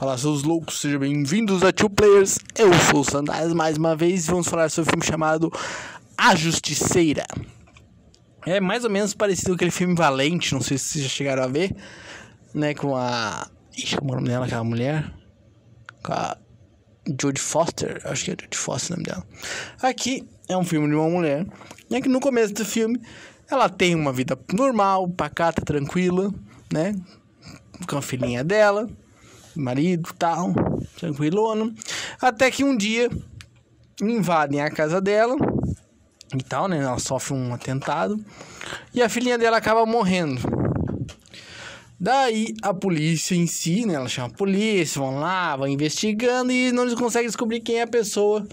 Fala seus loucos, sejam bem-vindos a Two Players. Eu sou o Sandais mais uma vez e vamos falar sobre um filme chamado A Justiceira. É mais ou menos parecido com aquele filme Valente, não sei se vocês já chegaram a ver, né? Com a. Ixi, como é o nome dela, aquela mulher? Com a Jodie Foster, acho que é Jodie Foster o nome dela. Aqui é um filme de uma mulher, né? Que no começo do filme ela tem uma vida normal, pacata, tranquila, né? Com a filhinha dela marido, tal, tranquilona. Até que um dia invadem a casa dela e tal, né? Ela sofre um atentado e a filhinha dela acaba morrendo. Daí a polícia em si, né? Ela chama a polícia, vão lá, vão investigando e não conseguem descobrir quem é a pessoa.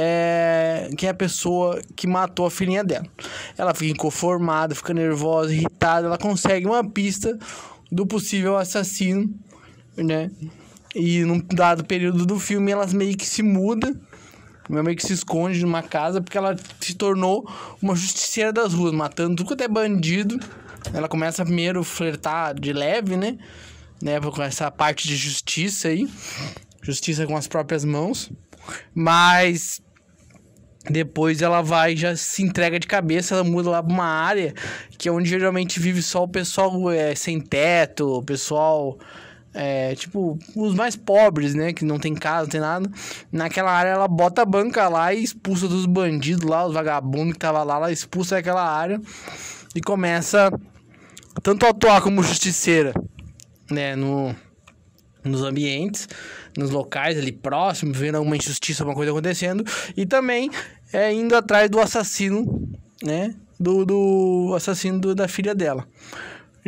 É, quem é a pessoa que matou a filhinha dela. Ela fica inconformada, fica nervosa, irritada. Ela consegue uma pista do possível assassino né? E num dado período do filme elas meio que se mudam. Minha mãe que se esconde numa casa porque ela se tornou uma justiceira das ruas, matando tudo quanto é bandido. Ela começa primeiro a flertar de leve, né? né? Com essa parte de justiça aí. Justiça com as próprias mãos. Mas depois ela vai já se entrega de cabeça, ela muda lá pra uma área que é onde geralmente vive só o pessoal é, sem teto, o pessoal é, tipo, os mais pobres, né? Que não tem casa, não tem nada. Naquela área ela bota a banca lá e expulsa dos bandidos lá, os vagabundos que tava lá, ela expulsa daquela área e começa tanto a atuar como justiceira, né? No, nos ambientes, nos locais ali próximos, vendo alguma injustiça, alguma coisa acontecendo, e também é indo atrás do assassino, né? Do, do assassino do, da filha dela.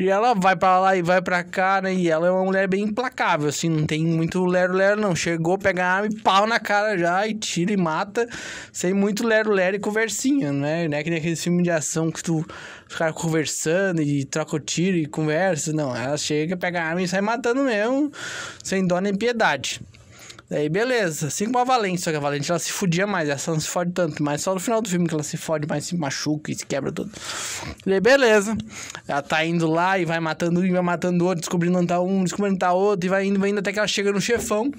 E ela vai para lá e vai para cá, né? E ela é uma mulher bem implacável, assim, não tem muito lero-lero, não. Chegou, pega a arma e pau na cara já, e tira e mata, sem muito lero-lero e conversinha, né? Não é que nem aquele filme de ação que tu ficar conversando e troca o tiro e conversa. Não, ela chega, pega a arma e sai matando mesmo, sem dó nem piedade. Daí, beleza. Assim como a Valente, só que a Valente ela se fudia mais, essa não se fode tanto, mas só no final do filme que ela se fode mais, se machuca e se quebra tudo. Daí, beleza. Ela tá indo lá e vai matando um e vai matando outro, descobrindo onde tá um, descobrindo onde tá outro, e vai indo, vai indo até que ela chega no chefão,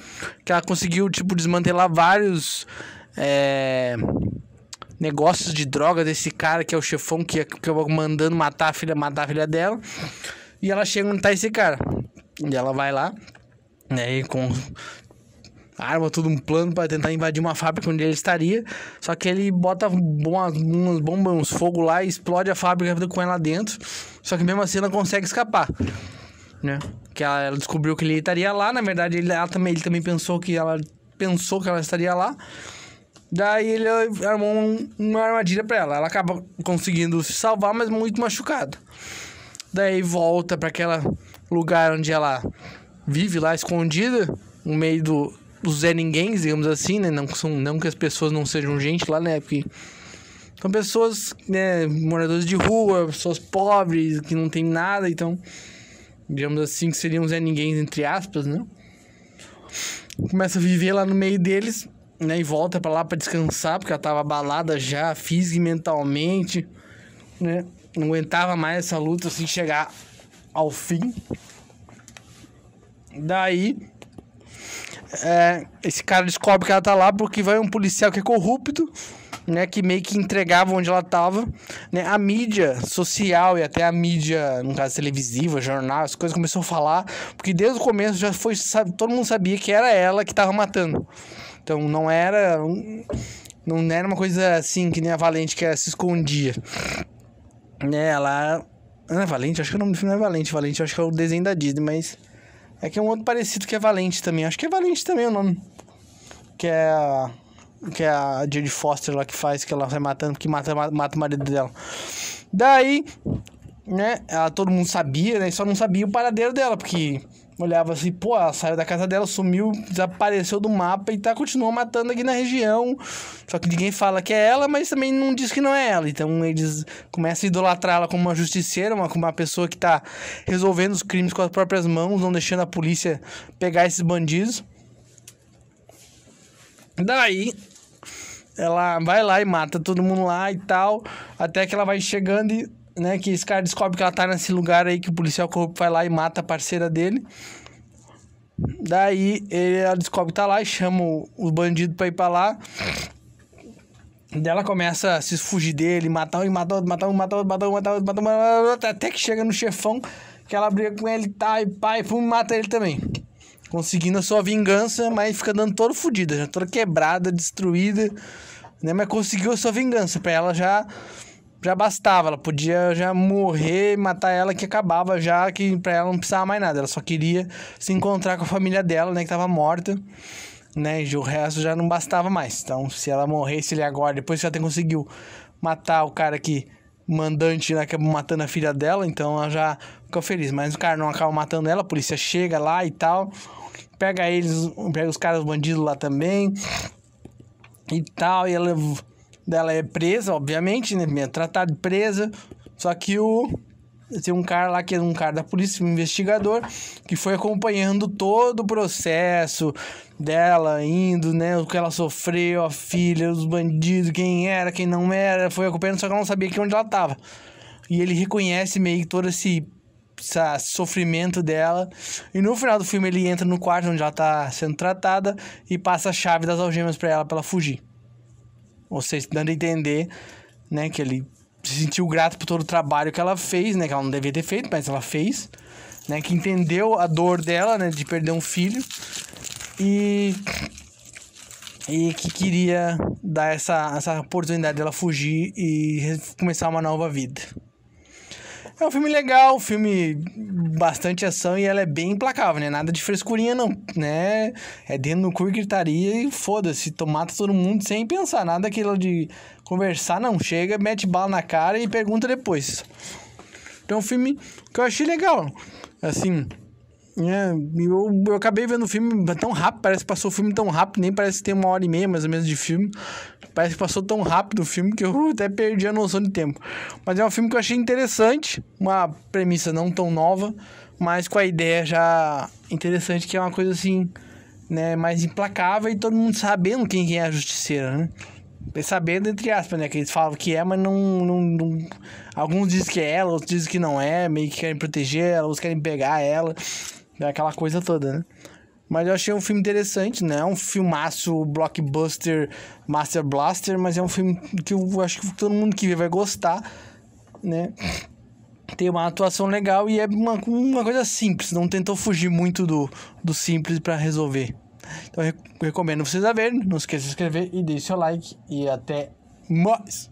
que ela conseguiu, tipo, desmantelar vários. É negócios de droga desse cara que é o chefão que acabou mandando matar a filha, matar a filha dela. E ela chega onde tá esse cara. E ela vai lá, né, com arma tudo um plano para tentar invadir uma fábrica onde ele estaria. Só que ele bota umas, umas bombas, uns fogo lá, e explode a fábrica com ela dentro. Só que mesmo assim ela consegue escapar. Né? Que ela, ela descobriu que ele estaria lá. Na verdade, ele, ela também, ele também pensou que ela pensou que ela estaria lá. Daí ele armou um, uma armadilha para ela. Ela acaba conseguindo se salvar, mas muito machucada. Daí volta para aquele lugar onde ela vive lá escondida, no meio do, os Zé Ninguém, digamos assim, né? Não, são, não que as pessoas não sejam gente lá, né? Porque são pessoas, né, moradores de rua, pessoas pobres, que não tem nada, então, digamos assim, que seriam Zé Ninguém, entre aspas, né? Começa a viver lá no meio deles, né? E volta para lá para descansar, porque ela tava abalada já, física e mentalmente, né? Não aguentava mais essa luta, assim, chegar ao fim. Daí, é, esse cara descobre que ela tá lá porque vai um policial que é corrupto, né? Que meio que entregava onde ela tava. Né? A mídia social e até a mídia, no caso, televisiva, jornal, as coisas começou a falar. Porque desde o começo já foi. Sabe, todo mundo sabia que era ela que tava matando. Então não era. Não era uma coisa assim que nem a Valente que se escondia. Né, ela. Não é Valente? Acho que o nome do filme não é Valente. Valente acho que é o desenho da Disney, mas. É que é um outro parecido que é Valente também. Acho que é Valente também o nome. Que é a, que é a Jodie Foster lá que faz, que ela vai matando, que mata, mata o marido dela. Daí, né? Ela, todo mundo sabia, né? Só não sabia o paradeiro dela, porque olhava assim, pô, ela saiu da casa dela, sumiu, desapareceu do mapa e tá continuando matando aqui na região. Só que ninguém fala que é ela, mas também não diz que não é ela. Então eles começam a idolatrar ela como uma justiceira, uma, como uma pessoa que tá resolvendo os crimes com as próprias mãos, não deixando a polícia pegar esses bandidos. Daí ela vai lá e mata todo mundo lá e tal, até que ela vai chegando e né? Que esse cara descobre que ela tá nesse lugar aí que o policial corrupto vai lá e mata a parceira dele. Daí ele, ela descobre que tá lá e chama os bandidos pra ir pra lá. Dela começa a se fugir dele, matar um, matar outro, matar um, matar outro, matar um, matar outro, matar um, matar outro, até que chega no chefão, que ela briga com ele, tá, e pai, pum, mata ele também. Conseguindo a sua vingança, mas fica dando todo fodida, já né? toda quebrada, destruída, né? Mas conseguiu a sua vingança, pra ela já já bastava, ela podia já morrer, matar ela, que acabava já, que pra ela não precisava mais nada. Ela só queria se encontrar com a família dela, né, que tava morta, né, e o resto já não bastava mais. Então, se ela morresse ele agora, depois que ela tem conseguiu matar o cara que mandante né, acabou matando a filha dela, então ela já ficou feliz. Mas o cara não acaba matando ela, a polícia chega lá e tal, pega eles, pega os caras bandidos lá também e tal, e ela ela é presa, obviamente, né? É tratada de presa. Só que o. Tem um cara lá que é um cara da polícia, um investigador, que foi acompanhando todo o processo dela, indo, né? O que ela sofreu, a filha, os bandidos, quem era, quem não era, foi acompanhando, só que ela não sabia que onde ela tava. E ele reconhece meio que todo esse essa sofrimento dela. E no final do filme ele entra no quarto onde ela tá sendo tratada e passa a chave das algemas para ela para ela fugir. Ou seja, dando a entender, né, que ele se sentiu grato por todo o trabalho que ela fez, né, que ela não devia ter feito, mas ela fez, né, que entendeu a dor dela, né, de perder um filho e e que queria dar essa, essa oportunidade dela fugir e começar uma nova vida. É um filme legal, um filme bastante ação e ela é bem implacável, né? Nada de frescurinha, não, né? É dentro no cu e gritaria e foda-se, mata todo mundo sem pensar. Nada aquilo de conversar, não. Chega, mete bala na cara e pergunta depois. Então é um filme que eu achei legal. Assim, é, eu, eu acabei vendo o filme tão rápido, parece que passou o filme tão rápido, nem parece que tem uma hora e meia mais ou menos de filme. Parece que passou tão rápido o filme que eu até perdi a noção de tempo. Mas é um filme que eu achei interessante, uma premissa não tão nova, mas com a ideia já interessante, que é uma coisa assim, né, mais implacável e todo mundo sabendo quem, quem é a justiceira, né? Sabendo, entre aspas, né? Que eles falam que é, mas não, não, não, Alguns dizem que é ela, outros dizem que não é, meio que querem proteger ela, outros querem pegar ela. É aquela coisa toda, né? Mas eu achei um filme interessante, né? É um filmaço blockbuster, master blaster, mas é um filme que eu acho que todo mundo que vê vai gostar, né? Tem uma atuação legal e é uma, uma coisa simples, não tentou fugir muito do, do simples para resolver. Então eu recomendo vocês a verem, não esqueça de se inscrever e deixe seu like e até mais!